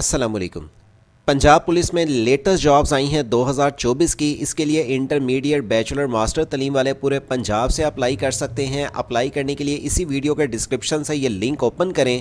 असलकुम पंजाब पुलिस में latest jobs आई हैं 2024 की इसके लिए इंटरमीडिएट बैचलर मास्टर तलीम वाले पूरे पंजाब से अप्लाई कर सकते हैं अप्लाई करने के लिए इसी वीडियो के डिस्क्रिप्शन से ये लिंक ओपन करें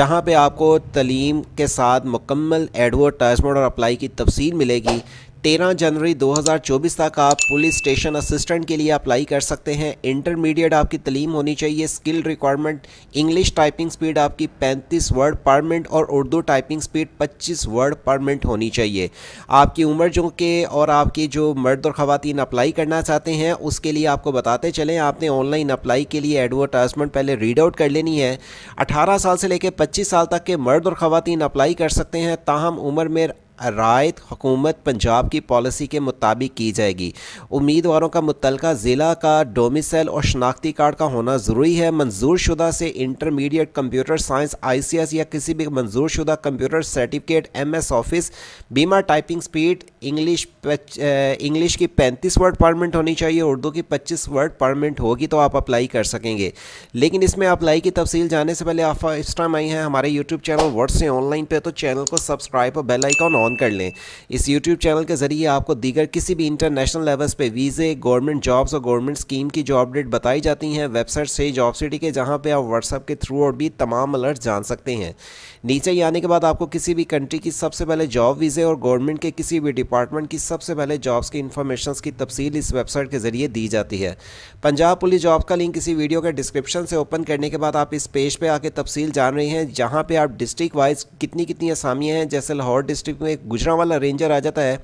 जहां पे आपको तलीम के साथ मुकम्मल एडवर्टाइजमेंट और अप्लाई की तफसील मिलेगी तेरह जनवरी 2024 तक आप पुलिस स्टेशन असिस्टेंट के लिए अप्लाई कर सकते हैं इंटरमीडिएट आपकी तलीम होनी चाहिए skill requirement English typing speed आपकी 35 वर्ड पर मिनट और Urdu typing speed 25 word per minute होनी चाहिए आपकी उम्र जो के और आपकी जो मर्द और ख़वान अप्लाई करना चाहते हैं उसके लिए आपको बताते चलें आपने ऑनलाइन अप्लाई के लिए एडवर्टाइजमेंट पहले रीड आउट कर लेनी है अठारह साल से लेकर पच्चीस साल तक के मर्द और ख़वान अप्लाई कर सकते हैं ताहम उम्र में रायत हुकूमत पंजाब की पॉलिसी के मुताबिक की जाएगी उम्मीदवारों का मुतल ज़िला का डोमिसल और शनाख्ती कार्ड का होना ज़रूरी है मंजूर शुदा से intermediate computer science I C S या किसी भी मंजूर शुदा computer certificate M S office बीमा टाइपिंग स्पीड इंग्लिश इंग्लिश की पैंतीस वर्ड परमिट होनी चाहिए उर्दू की पच्चीस वर्ड परमिट होगी तो आप अप्लाई कर सकेंगे लेकिन इसमें अप्लाई की तफसील जाने से पहले आप इस टाइम आई हैं हमारे यूट्यूब चैनल वर्ड से ऑनलाइन पर तो चैनल को सब्सक्राइब और बेल ऑन ऑन कर लें इस यूट्यूब चैनल के ज़रिए आपको दीगर किसी भी इंटरनेशनल लेवल्स पे वीज़े गवर्नमेंट जॉब्स और गवर्नमेंट स्कीम की जो अपडेट बताई जाती हैं वेबसाइट से जॉब सिटी के जहाँ पर आप व्हाट्सअप के थ्रू और भी तमाम अलर्ट जान सकते हैं नीचे ही आने के बाद आपको किसी भी कंट्री की सबसे पहले जॉब वीज़े और गवर्नमेंट के किसी भी डिपार्टमेंट की सबसे पहले जॉब्स की इन्फॉर्मेशन की तफसील इस वेबसाइट के ज़रिए दी जाती है पंजाब पुलिस जॉब का लिंक किसी वीडियो के डिस्क्रिप्शन से ओपन करने के बाद आप इस पेज पे आके तफसील जान रहे हैं जहाँ पे आप डिस्ट्रिक्ट वाइज कितनी कितनी असामियाँ हैं जैसे लाहौर डिस्ट्रिक्ट में गुजरावाला रेंजर आ जाता है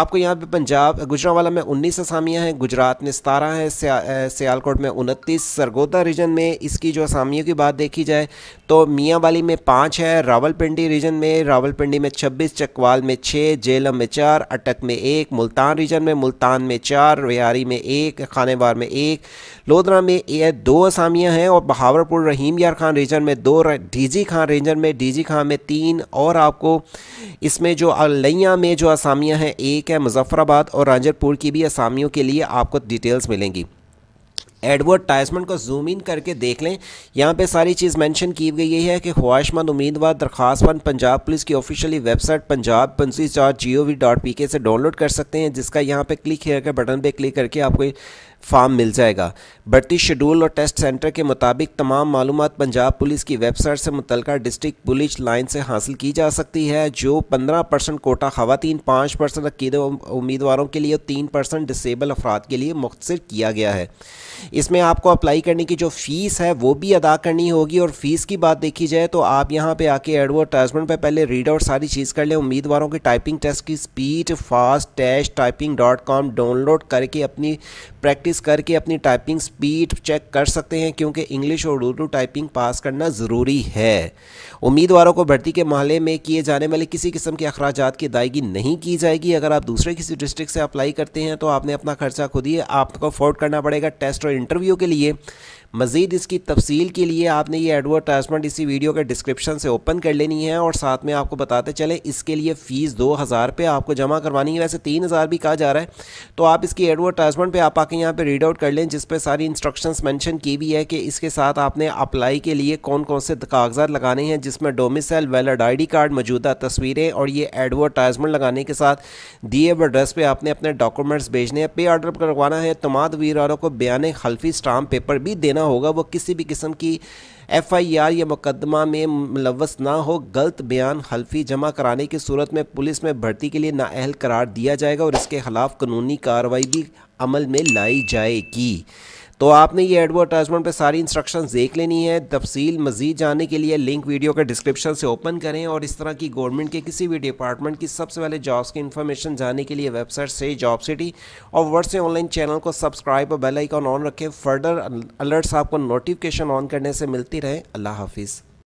आपको यहाँ पे पंजाब गुजरावाला में उन्नीस असामियाँ हैं गुजरात में सतारह हैं सियालकोट में उनतीस सरगोदा रीजन में इसकी जो असामियों की बात देखी जाए तो वाली में पाँच है रावलपिंडी रीजन में रावलपिंडी में छब्बीस चकवाल में छः जेलम में चार अटक में एक मुल्तान रीजन में मुल्तान में चार रियारी में एक खानेवार में एक लोधरा में यह दो असामियाँ हैं और बहावरपुर रहीम यार खान रीजन में दो जी खान रीजन में डीजी खान में तीन और आपको इसमें जो अलैया में जो असामियाँ हैं एक है मुजफ्फराबाद और रांजरपुर की भी असामियों के लिए आपको डिटेल्स मिलेंगी एडवर्टाइजमेंट को जूम इन करके देख लें यहाँ पे सारी चीज़ मेंशन की गई है कि ख्वाहिशमंद उम्मीदवार दरखास्तमंद पंजाब पुलिस की ऑफिशियली वेबसाइट पंजाब पंसी dot G O V dot P K से डाउनलोड कर सकते हैं जिसका यहाँ पे क्लिक करके बटन पे क्लिक करके आपको फार्म मिल जाएगा बढ़ती शेड्यूल और टेस्ट सेंटर के मुताबिक तमाम मालूम पंजाब पुलिस की वेबसाइट से मुतल डिस्ट्रिक्ट पुलिस लाइन से हासिल की जा सकती है जो पंद्रह परसेंट कोटा खातन पाँच परसेंट अकीदे उम्मीदवारों के लिए तीन परसेंट डिसेबल अफराद के लिए मुख्तर किया गया है इसमें आपको अप्लाई करने की जो फ़ीस है वो भी अदा करनी होगी और फ़ीस की बात देखी जाए तो आप यहाँ पर आके एडवर्टाइजमेंट पर पहले रीड और सारी चीज़ कर लें उम्मीदवारों की टाइपिंग टेस्ट की स्पीड फास्ट टैश टाइपिंग डॉट कॉम डाउनलोड करके अपनी प्रैक्टिस प्रैक्टिस करके अपनी टाइपिंग स्पीड चेक कर सकते हैं क्योंकि इंग्लिश और उर्दू टाइपिंग पास करना ज़रूरी है उम्मीदवारों को भर्ती के माहौले में किए जाने वाले किसी किस्म के अखराज की अदायगी नहीं की जाएगी अगर आप दूसरे किसी डिस्ट्रिक्ट से अप्लाई करते हैं तो आपने अपना खर्चा खुद ही आपको अफोर्ड करना पड़ेगा टेस्ट और इंटरव्यू के लिए मज़ीद इसकी तफसील के लिए आपने ये एडवर्टाइजमेंट इसी वीडियो के डिस्क्रिप्शन से ओपन कर लेनी है और साथ में आपको बताते चले इसके लिए फ़ीस दो हज़ार पे आपको जमा करवानी है वैसे तीन हज़ार भी कहा जा रहा है तो आप इसकी एडवर्टाइजमेंट पर आप आके यहाँ पर रीड आउट कर लें जिस पे सारी इंस्ट्रक्शंस मेंशन की भी है कि इसके साथ आपने अप्लाई के लिए कौन कौन से कागजात लगाने हैं जिसमें डोमिसल वैलड आई कार्ड मौजूदा तस्वीरें और ये एडवर्टाइजमेंट लगाने के साथ दिए हुए एड्रेस पर आपने अपने डॉक्यूमेंट्स भेजने हैं पे ऑर्डर करवाना है तमाद वीरारों को बयान हल्फी स्टाम्प पेपर भी देना होगा वो किसी भी किस्म की एफ़ आई आर या मुकदमा में मुलवस ना हो गलत बयान हल्फी जमा कराने की सूरत में पुलिस में भर्ती के लिए नाअहल करार दिया जाएगा और इसके खिलाफ कानूनी कार्रवाई भी अमल में लाई जाएगी तो आपने ये एडवर्टाइजमेंट पर सारी इंस्ट्रक्शन देख लेनी है तफसील मजीद जानने के लिए लिंक वीडियो के डिस्क्रिप्शन से ओपन करें और इस तरह की गवर्नमेंट के किसी भी डिपार्टमेंट की सबसे पहले जॉब्स की इन्फॉर्मेशन जानने के लिए वेबसाइट से जॉब सिटी और वर्ड से ऑनलाइन चैनल को सब्सक्राइब और बेल आइकॉन ऑन रखें फर्दर अलर्ट्स आपको नोटिफिकेशन ऑन करने से मिलती रहे अल्लाह हाफिज़